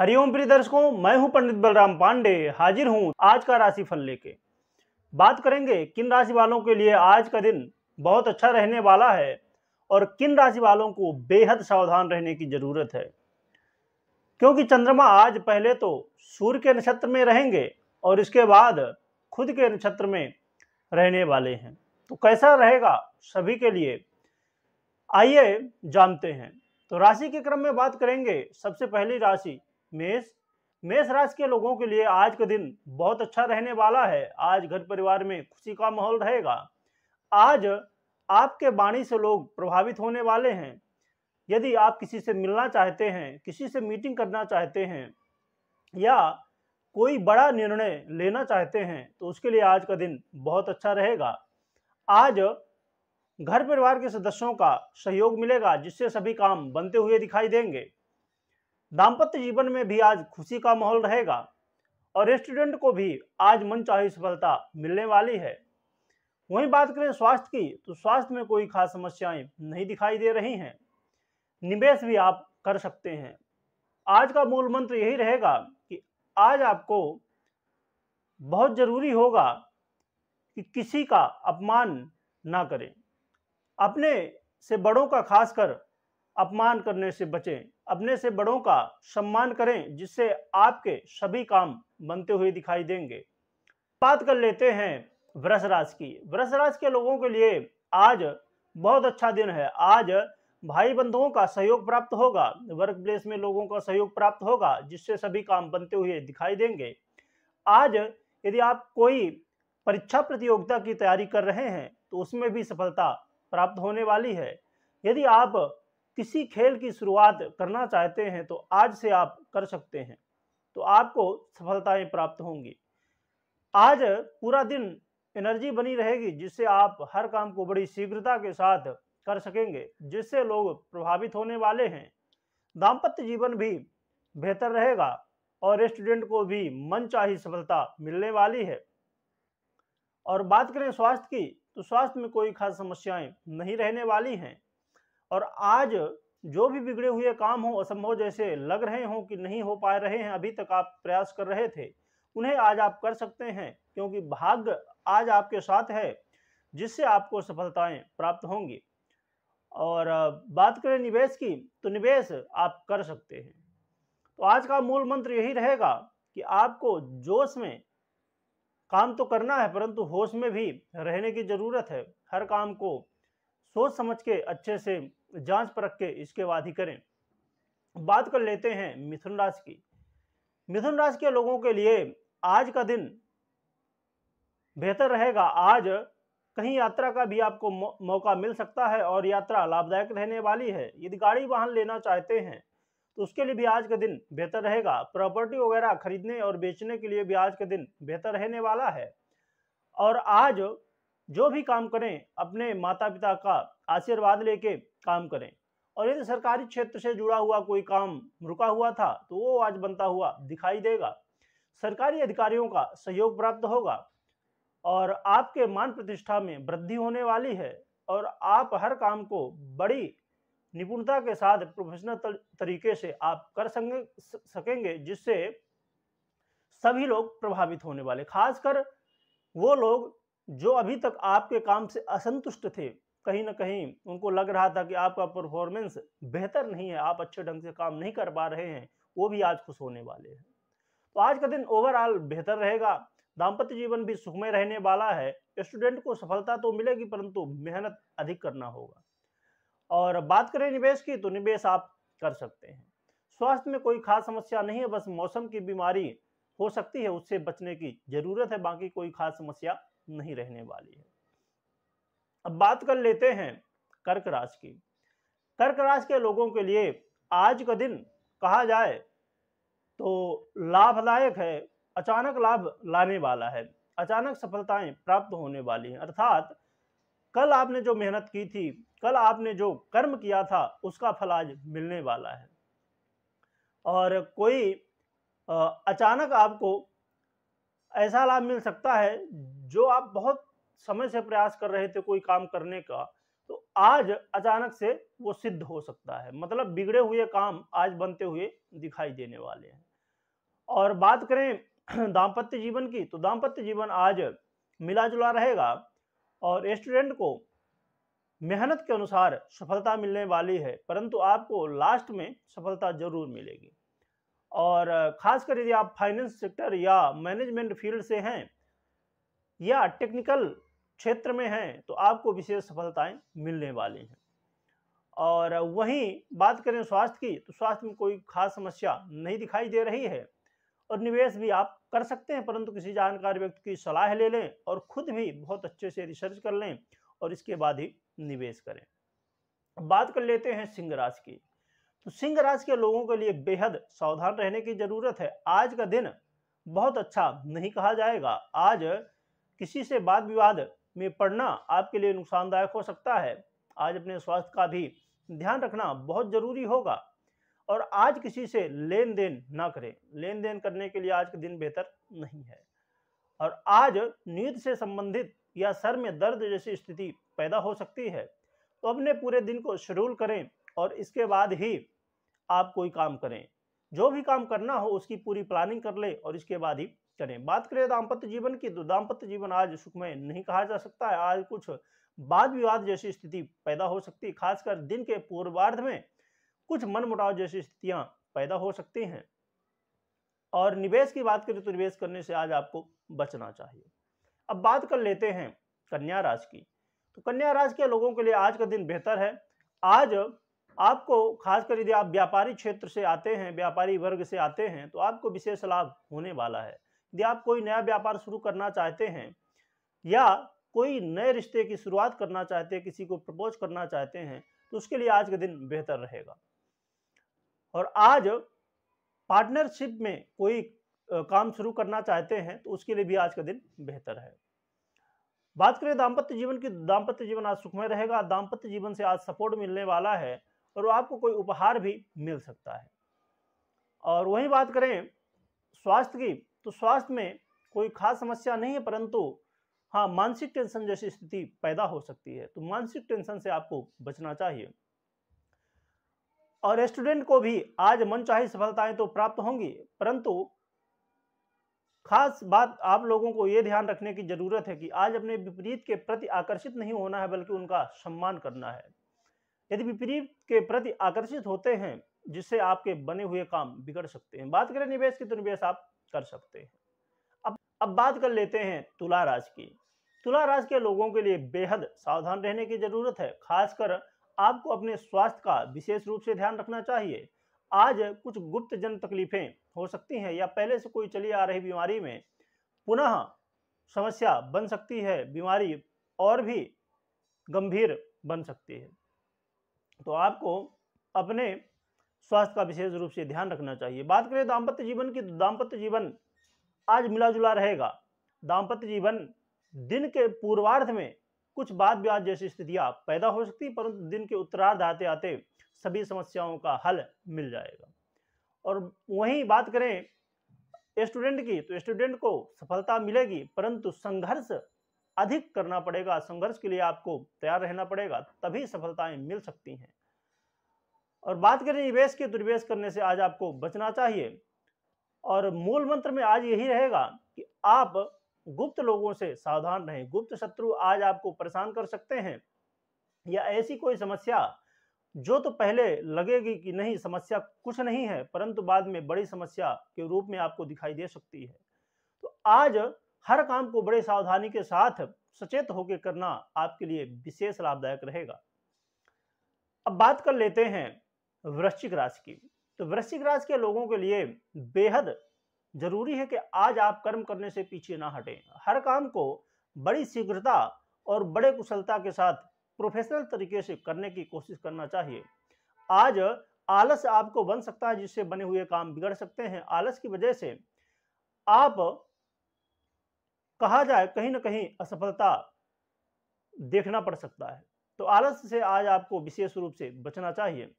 हरिओम प्रिय दर्शकों मैं हूं पंडित बलराम पांडे हाजिर हूं आज का राशिफल लेके बात करेंगे किन राशि वालों के लिए आज का दिन बहुत अच्छा रहने वाला है और किन राशि वालों को बेहद सावधान रहने की जरूरत है क्योंकि चंद्रमा आज पहले तो सूर्य के नक्षत्र में रहेंगे और इसके बाद खुद के नक्षत्र में रहने वाले हैं तो कैसा रहेगा सभी के लिए आइए जानते हैं तो राशि के क्रम में बात करेंगे सबसे पहली राशि मेष मेष राशि के लोगों के लिए आज का दिन बहुत अच्छा रहने वाला है आज घर परिवार में खुशी का माहौल रहेगा आज आपके वाणी से लोग प्रभावित होने वाले हैं यदि आप किसी से मिलना चाहते हैं किसी से मीटिंग करना चाहते हैं या कोई बड़ा निर्णय लेना चाहते हैं तो उसके लिए आज का दिन बहुत अच्छा रहेगा आज घर परिवार के सदस्यों का सहयोग मिलेगा जिससे सभी काम बनते हुए दिखाई देंगे दाम्पत्य जीवन में भी आज खुशी का माहौल रहेगा और स्टूडेंट को भी आज मन चाहिए सफलता मिलने वाली है वहीं बात करें स्वास्थ्य की तो स्वास्थ्य में कोई खास समस्याएं नहीं दिखाई दे रही हैं निवेश भी आप कर सकते हैं आज का मूल मंत्र यही रहेगा कि आज आपको बहुत जरूरी होगा कि किसी का अपमान ना करें अपने से बड़ों का खासकर अपमान करने से बचें अपने से बड़ों का सम्मान करें जिससे आपके सभी काम बनते हुए दिखाई देंगे बात कर लेते हैं वृषराज की वृषराज के लोगों के लिए आज बहुत अच्छा दिन है आज भाई बंधुओं का सहयोग प्राप्त होगा वर्क प्लेस में लोगों का सहयोग प्राप्त होगा जिससे सभी काम बनते हुए दिखाई देंगे आज यदि आप कोई परीक्षा प्रतियोगिता की तैयारी कर रहे हैं तो उसमें भी सफलता प्राप्त होने वाली है यदि आप किसी खेल की शुरुआत करना चाहते हैं तो आज से आप कर सकते हैं तो आपको सफलताएं प्राप्त होंगी आज पूरा दिन एनर्जी बनी रहेगी जिससे आप हर काम को बड़ी शीघ्रता के साथ कर सकेंगे जिससे लोग प्रभावित होने वाले हैं दाम्पत्य जीवन भी बेहतर रहेगा और स्टूडेंट को भी मन चाही सफलता मिलने वाली है और बात करें स्वास्थ्य की तो स्वास्थ्य में कोई खास समस्याएं नहीं रहने वाली हैं और आज जो भी बिगड़े हुए काम हो असंभव जैसे लग रहे हों कि नहीं हो पा रहे हैं अभी तक आप प्रयास कर रहे थे उन्हें आज आप कर सकते हैं क्योंकि भाग्य आज आपके साथ है जिससे आपको सफलताएं प्राप्त होंगी और बात करें निवेश की तो निवेश आप कर सकते हैं तो आज का मूल मंत्र यही रहेगा कि आपको जोश में काम तो करना है परंतु होश में भी रहने की ज़रूरत है हर काम को सोच समझ के अच्छे से जांच परख के इसके बाद ही करें बात कर लेते हैं मिथुन राशि की मिथुन राशि के लोगों के लिए आज का दिन बेहतर रहेगा आज कहीं यात्रा का भी आपको मौका मिल सकता है और यात्रा लाभदायक रहने वाली है यदि गाड़ी वाहन लेना चाहते हैं तो उसके लिए भी आज का दिन बेहतर रहेगा प्रॉपर्टी वगैरह खरीदने और बेचने के लिए भी आज का दिन बेहतर रहने वाला है और आज जो भी काम करें अपने माता पिता का आशीर्वाद लेके काम करें और यदि सरकारी क्षेत्र से जुड़ा हुआ कोई काम रुका हुआ था तो वो आज बनता हुआ दिखाई देगा सरकारी अधिकारियों का सहयोग प्राप्त होगा और आपके मान प्रतिष्ठा में वृद्धि होने वाली है और आप हर काम को बड़ी निपुणता के साथ प्रोफेशनल तरीके से आप कर सकेंगे जिससे सभी लोग प्रभावित होने वाले खासकर वो लोग जो अभी तक आपके काम से असंतुष्ट थे कहीं ना कहीं उनको लग रहा था कि आपका परफॉर्मेंस बेहतर नहीं है आप अच्छे ढंग से काम नहीं कर पा रहे हैं वो भी आज खुश होने वाले हैं तो आज का दिन ओवरऑल बेहतर रहेगा दाम्पत्य जीवन भी सुखमय रहने वाला है स्टूडेंट को सफलता तो मिलेगी परंतु मेहनत अधिक करना होगा और बात करें निवेश की तो निवेश आप कर सकते हैं स्वास्थ्य में कोई खास समस्या नहीं है बस मौसम की बीमारी हो सकती है उससे बचने की जरूरत है बाकी कोई खास समस्या नहीं रहने वाली है अब बात कर लेते हैं कर्क राशि की कर्क राशि के लोगों के लिए आज का दिन कहा जाए तो लाभदायक है अचानक लाभ लाने वाला है अचानक सफलताएं प्राप्त होने वाली हैं अर्थात कल आपने जो मेहनत की थी कल आपने जो कर्म किया था उसका फल आज मिलने वाला है और कोई अचानक आपको ऐसा लाभ मिल सकता है जो आप बहुत समय से प्रयास कर रहे थे कोई काम करने का तो आज अचानक से वो सिद्ध हो सकता है मतलब बिगड़े हुए काम आज बनते हुए दिखाई देने वाले हैं और बात करें दाम्पत्य जीवन की तो दाम्पत्य जीवन आज मिला जुला रहेगा और स्टूडेंट को मेहनत के अनुसार सफलता मिलने वाली है परंतु आपको लास्ट में सफलता जरूर मिलेगी और ख़ासकर यदि आप फाइनेंस सेक्टर या मैनेजमेंट फील्ड से हैं या टेक्निकल क्षेत्र में हैं तो आपको विशेष सफलताएं मिलने वाली हैं और वहीं बात करें स्वास्थ्य की तो स्वास्थ्य में कोई खास समस्या नहीं दिखाई दे रही है और निवेश भी आप कर सकते हैं परंतु किसी जानकार व्यक्ति की सलाह ले लें और खुद भी बहुत अच्छे से रिसर्च कर लें और इसके बाद ही निवेश करें बात कर लेते हैं सिंह राशि की तो सिंह राशि के लोगों के लिए बेहद सावधान रहने की जरूरत है आज का दिन बहुत अच्छा नहीं कहा जाएगा आज किसी से वाद विवाद में पड़ना आपके लिए नुकसानदायक हो सकता है आज अपने स्वास्थ्य का भी ध्यान रखना बहुत जरूरी होगा और आज किसी से लेन देन ना करें लेन देन करने के लिए आज का दिन बेहतर नहीं है और आज नींद से संबंधित या सर में दर्द जैसी स्थिति पैदा हो सकती है तो अपने पूरे दिन को शेड्यूल करें और इसके बाद ही आप कोई काम करें जो भी काम करना हो उसकी पूरी प्लानिंग कर ले और इसके बाद ही चलें बात करें दाम्पत्य जीवन की तो दाम्पत्य जीवन आज सुखमय नहीं कहा जा सकता है आज कुछ वाद विवाद जैसी स्थिति पैदा हो सकती है खासकर दिन के पूर्वार्ध में कुछ मनमुटाव जैसी स्थितियां पैदा हो सकती हैं और निवेश की बात करें तो निवेश करने से आज आपको बचना चाहिए अब बात कर लेते हैं कन्या राज की तो कन्या राज के लोगों के लिए आज का दिन बेहतर है आज आपको खासकर यदि आप व्यापारी क्षेत्र से आते हैं व्यापारी वर्ग से आते हैं तो आपको विशेष लाभ होने वाला है यदि आप कोई नया व्यापार शुरू करना चाहते हैं या कोई नए रिश्ते की शुरुआत करना चाहते हैं किसी को प्रपोज करना चाहते हैं तो उसके लिए आज का दिन बेहतर रहेगा और आज पार्टनरशिप में कोई काम शुरू करना चाहते हैं तो उसके लिए भी आज का दिन बेहतर है बात करें दाम्पत्य जीवन की दाम्पत्य जीवन आज सुखमय रहेगा दाम्पत्य जीवन से आज सपोर्ट मिलने वाला है और आपको कोई उपहार भी मिल सकता है और वही बात करें स्वास्थ्य की तो स्वास्थ्य में कोई खास समस्या नहीं है परंतु हाँ मानसिक टेंशन जैसी स्थिति पैदा हो सकती है तो मानसिक टेंशन से आपको बचना चाहिए और स्टूडेंट को भी आज मन मनचाही सफलताएं तो प्राप्त होंगी परंतु खास बात आप लोगों को यह ध्यान रखने की जरूरत है कि आज अपने विपरीत के प्रति आकर्षित नहीं होना है बल्कि उनका सम्मान करना है यदि विपरीत के प्रति आकर्षित होते हैं जिससे आपके बने हुए काम बिगड़ सकते हैं बात करें निवेश की तो निवेश आप कर सकते हैं अब अब बात कर लेते हैं तुला राशि की तुला राशि के लोगों के लिए बेहद सावधान रहने की जरूरत है खासकर आपको अपने स्वास्थ्य का विशेष रूप से ध्यान रखना चाहिए आज कुछ गुप्त जन तकलीफें हो सकती हैं या पहले से कोई चली आ रही बीमारी में पुनः समस्या बन सकती है बीमारी और भी गंभीर बन सकती है तो आपको अपने स्वास्थ्य का विशेष रूप से ध्यान रखना चाहिए बात करें दाम्पत्य जीवन की तो दाम्पत्य जीवन आज मिलाजुला रहेगा दाम्पत्य जीवन दिन के पूर्वार्ध में कुछ बात ब्याज जैसी स्थितियां पैदा हो सकती परंतु दिन के उत्तरार्ध आते आते सभी समस्याओं का हल मिल जाएगा और वहीं बात करें स्टूडेंट की तो स्टूडेंट को सफलता मिलेगी परंतु संघर्ष अधिक करना पड़ेगा संघर्ष के लिए आपको तैयार रहना पड़ेगा तभी सफलताएं मिल सकती हैं और बात करें निवेश के दुर्वेश करने से आज आपको बचना चाहिए और मूल मंत्र में आज यही रहेगा कि आप गुप्त लोगों से सावधान रहें गुप्त शत्रु आज आपको परेशान कर सकते हैं या ऐसी कोई समस्या जो तो पहले लगेगी कि नहीं समस्या कुछ नहीं है परंतु बाद में बड़ी समस्या के रूप में आपको दिखाई दे सकती है तो आज हर काम को बड़े सावधानी के साथ सचेत होकर करना आपके लिए विशेष लाभदायक रहेगा अब बात कर लेते हैं वृश्चिक राशि की तो वृश्चिक राशि के लोगों के लिए बेहद जरूरी है कि आज आप कर्म करने से पीछे ना हटें हर काम को बड़ी शीघ्रता और बड़े कुशलता के साथ प्रोफेशनल तरीके से करने की कोशिश करना चाहिए आज आलस आपको बन सकता है जिससे बने हुए काम बिगड़ सकते हैं आलस की वजह से आप कहा जाए कहीं ना कहीं असफलता देखना पड़ सकता है तो आलस से आज आपको विशेष रूप से बचना चाहिए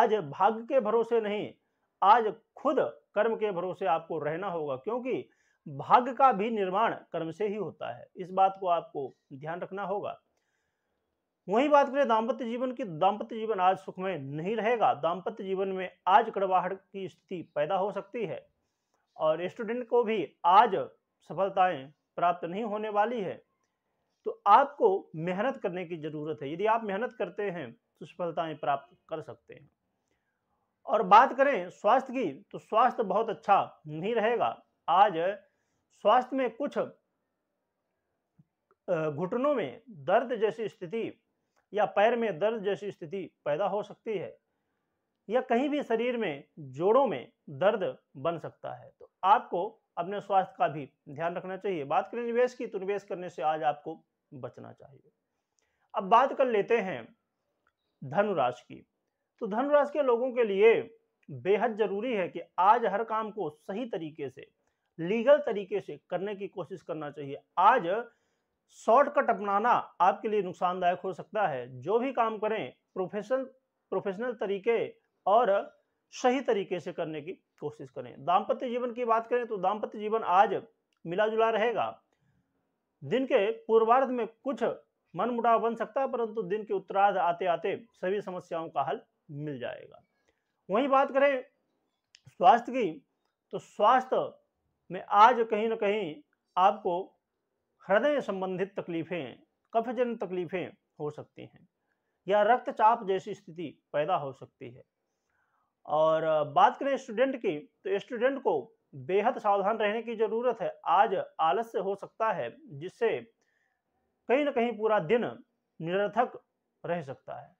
आज भाग्य के भरोसे नहीं आज खुद कर्म के भरोसे आपको रहना होगा क्योंकि भाग्य का भी निर्माण कर्म से ही होता है इस बात को आपको ध्यान रखना होगा वही बात करें दाम्पत्य जीवन की दाम्पत्य जीवन आज सुख में नहीं रहेगा दाम्पत्य जीवन में आज कड़वाहट की स्थिति पैदा हो सकती है और स्टूडेंट को भी आज सफलताएं प्राप्त नहीं होने वाली है तो आपको मेहनत करने की ज़रूरत है यदि आप मेहनत करते हैं तो सफलताएं प्राप्त कर सकते हैं और बात करें स्वास्थ्य की तो स्वास्थ्य बहुत अच्छा नहीं रहेगा आज स्वास्थ्य में कुछ घुटनों में दर्द जैसी स्थिति या पैर में दर्द जैसी स्थिति पैदा हो सकती है या कहीं भी शरीर में जोड़ों में दर्द बन सकता है तो आपको अपने स्वास्थ्य का भी ध्यान रखना चाहिए बात करें निवेश की तो निवेश करने से आज आपको बचना चाहिए अब बात कर लेते हैं धनुराश की तो धनुराश के लोगों के लिए बेहद जरूरी है कि आज हर काम को सही तरीके से लीगल तरीके से करने की कोशिश करना चाहिए आज शॉर्टकट अपनाना आपके लिए नुकसानदायक हो सकता है जो भी काम करें प्रोफेशनल प्रोफेशनल तरीके और सही तरीके से करने की कोशिश करें दाम्पत्य जीवन की बात करें तो दाम्पत्य जीवन आज मिला जुला रहेगा दिन के पूर्वार्ध में कुछ मन मुटाव बन सकता है परंतु दिन के उत्तरार्ध आते आते सभी समस्याओं का हल मिल जाएगा वहीं बात करें स्वास्थ्य की तो स्वास्थ्य में आज कहीं ना कहीं आपको हृदय संबंधित तकलीफें कफजन तकलीफें हो सकती हैं या रक्तचाप जैसी स्थिति पैदा हो सकती है और बात करें स्टूडेंट की तो स्टूडेंट को बेहद सावधान रहने की ज़रूरत है आज आलस्य हो सकता है जिससे कहीं ना कहीं पूरा दिन निरर्थक रह सकता है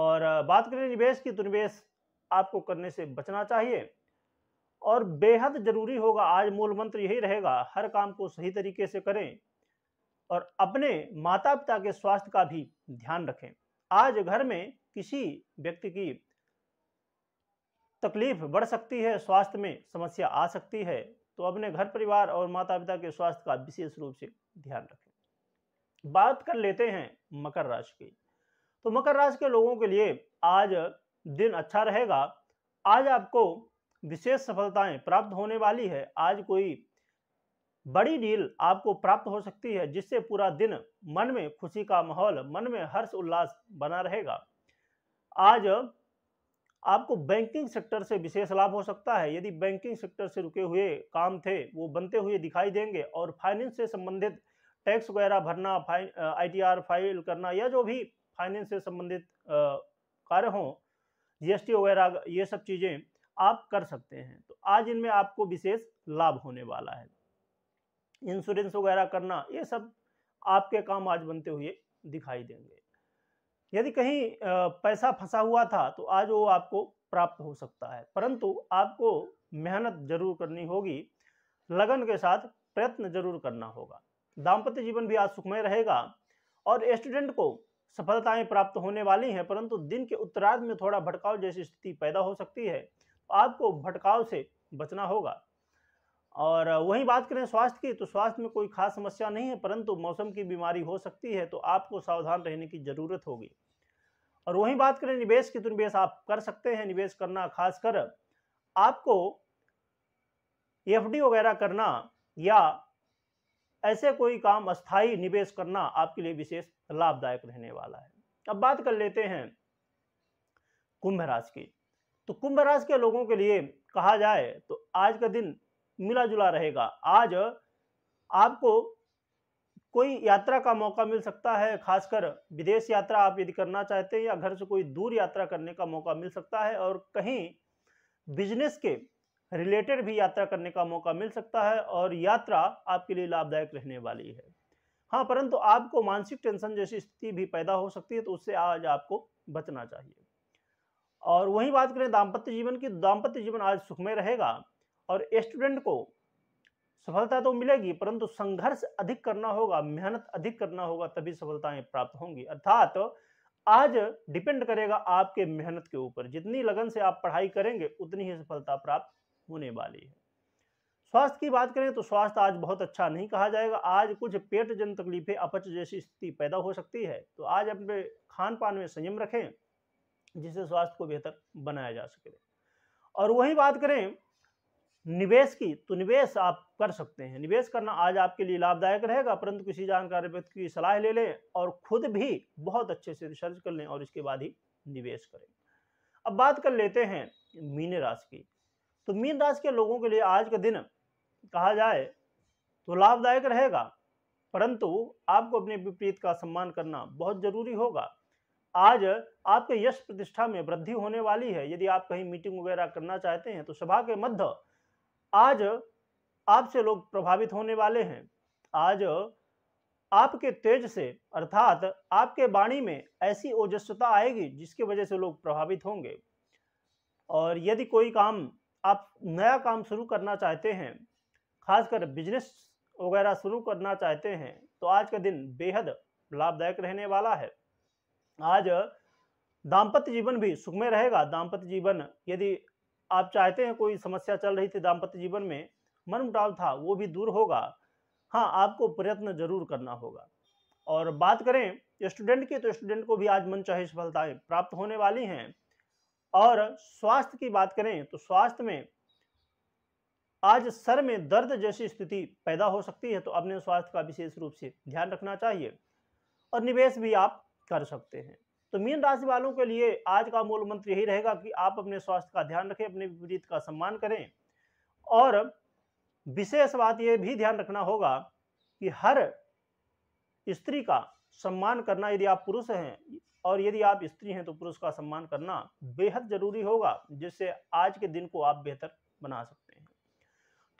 और बात करें निवेश की तो निवेश आपको करने से बचना चाहिए और बेहद जरूरी होगा आज मूल मंत्र यही रहेगा हर काम को सही तरीके से करें और अपने माता पिता के स्वास्थ्य का भी ध्यान रखें आज घर में किसी व्यक्ति की तकलीफ बढ़ सकती है स्वास्थ्य में समस्या आ सकती है तो अपने घर परिवार और माता पिता के स्वास्थ्य का विशेष रूप से ध्यान रखें बात कर लेते हैं मकर राशि की तो मकर राशि के लोगों के लिए आज दिन अच्छा रहेगा आज आपको विशेष सफलताएं प्राप्त होने वाली है आज कोई बड़ी डील आपको प्राप्त हो सकती है जिससे पूरा दिन मन में खुशी का माहौल मन में हर्ष उल्लास बना रहेगा आज आपको बैंकिंग सेक्टर से विशेष लाभ हो सकता है यदि बैंकिंग सेक्टर से रुके हुए काम थे वो बनते हुए दिखाई देंगे और फाइनेंस से संबंधित टैक्स वगैरह भरना आर फाइल करना या जो भी फाइनेंस से संबंधित कार्य हों जीएसटी वगैरह ये सब चीज़ें आप कर सकते हैं तो आज इनमें आपको विशेष लाभ होने वाला है इंश्योरेंस वगैरह करना ये सब आपके काम आज बनते हुए दिखाई देंगे यदि कहीं पैसा फंसा हुआ था तो आज वो आपको प्राप्त हो सकता है परंतु आपको मेहनत जरूर करनी होगी लगन के साथ प्रयत्न जरूर करना होगा दाम्पत्य जीवन भी आज सुखमय रहेगा और स्टूडेंट को सफलताएं प्राप्त होने वाली हैं परंतु दिन के उत्तरार्ध में थोड़ा भटकाव जैसी स्थिति पैदा हो सकती है आपको भटकाव से बचना होगा और वहीं बात करें स्वास्थ्य की तो स्वास्थ्य में कोई खास समस्या नहीं है परंतु मौसम की बीमारी हो सकती है तो आपको सावधान रहने की ज़रूरत होगी और वहीं बात करें निवेश की तो निवेश आप कर सकते हैं निवेश करना खासकर आपको एफ वगैरह करना या ऐसे कोई काम अस्थाई निवेश करना आपके लिए विशेष लाभदायक रहने वाला है अब बात कर लेते हैं कुंभ राशि की तो कुंभ राशि के लोगों के लिए कहा जाए तो आज का दिन मिला जुला रहेगा आज आपको कोई यात्रा का मौका मिल सकता है खासकर विदेश यात्रा आप यदि करना चाहते हैं या घर से कोई दूर यात्रा करने का मौका मिल सकता है और कहीं बिजनेस के रिलेटेड भी यात्रा करने का मौका मिल सकता है और यात्रा आपके लिए लाभदायक रहने वाली है हाँ परंतु आपको मानसिक टेंशन जैसी स्थिति भी पैदा हो सकती है तो उससे आज आपको बचना चाहिए और वही बात करें दाम्पत्य जीवन की दाम्पत्य जीवन आज सुखमय रहेगा और स्टूडेंट को सफलता तो मिलेगी परंतु संघर्ष अधिक करना होगा मेहनत अधिक करना होगा तभी सफलताएं प्राप्त होंगी अर्थात तो आज डिपेंड करेगा आपके मेहनत के ऊपर जितनी लगन से आप पढ़ाई करेंगे उतनी ही सफलता प्राप्त होने वाली है स्वास्थ्य की बात करें तो स्वास्थ्य आज बहुत अच्छा नहीं कहा जाएगा आज कुछ पेट जन तकलीफें अपच जैसी स्थिति पैदा हो सकती है तो आज अपने खान पान में संयम रखें जिससे स्वास्थ्य को बेहतर बनाया जा सके और वही बात करें निवेश की तो निवेश आप कर सकते हैं निवेश करना आज आपके लिए लाभदायक रहेगा परंतु किसी जानकार व्यक्ति की सलाह ले लें और खुद भी बहुत अच्छे से रिसर्च कर लें और इसके बाद ही निवेश करें अब बात कर लेते हैं मीन राशि की तो मीन राशि के लोगों के लिए आज का दिन कहा जाए तो लाभदायक रहेगा परंतु आपको अपने विपरीत का सम्मान करना बहुत जरूरी होगा आज आपके यश प्रतिष्ठा में वृद्धि होने वाली है यदि आप कहीं मीटिंग वगैरह करना चाहते हैं तो सभा के मध्य आज आपसे लोग प्रभावित होने वाले हैं आज आपके तेज से अर्थात आपके वाणी में ऐसी ओजस्वता आएगी जिसकी वजह से लोग प्रभावित होंगे और यदि कोई काम आप नया काम शुरू करना चाहते हैं खासकर बिजनेस वगैरह शुरू करना चाहते हैं तो आज का दिन बेहद लाभदायक रहने वाला है आज दाम्पत्य जीवन भी सुखमय रहेगा दाम्पत्य जीवन यदि आप चाहते हैं कोई समस्या चल रही थी दाम्पत्य जीवन में मनमुटाव था वो भी दूर होगा हाँ आपको प्रयत्न जरूर करना होगा और बात करें स्टूडेंट की तो स्टूडेंट को भी आज मन चाहे सफलताएं प्राप्त होने वाली हैं और स्वास्थ्य की बात करें तो स्वास्थ्य में आज सर में दर्द जैसी स्थिति पैदा हो सकती है तो अपने स्वास्थ्य का विशेष रूप से ध्यान रखना चाहिए और निवेश भी आप कर सकते हैं तो मीन राशि वालों के लिए आज का मूल मंत्र यही रहेगा कि आप अपने स्वास्थ्य का ध्यान रखें अपने विपरीत का सम्मान करें और विशेष बात यह भी ध्यान रखना होगा कि हर स्त्री का सम्मान करना यदि आप पुरुष हैं और यदि आप स्त्री हैं तो पुरुष का सम्मान करना बेहद जरूरी होगा जिससे आज के दिन को आप बेहतर बना सकते हैं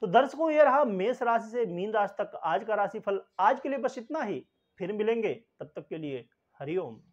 तो दर्शकों ये रहा मेष राशि से मीन राशि तक आज का राशिफल आज के लिए बस इतना ही फिर मिलेंगे तब तक के लिए हरिओम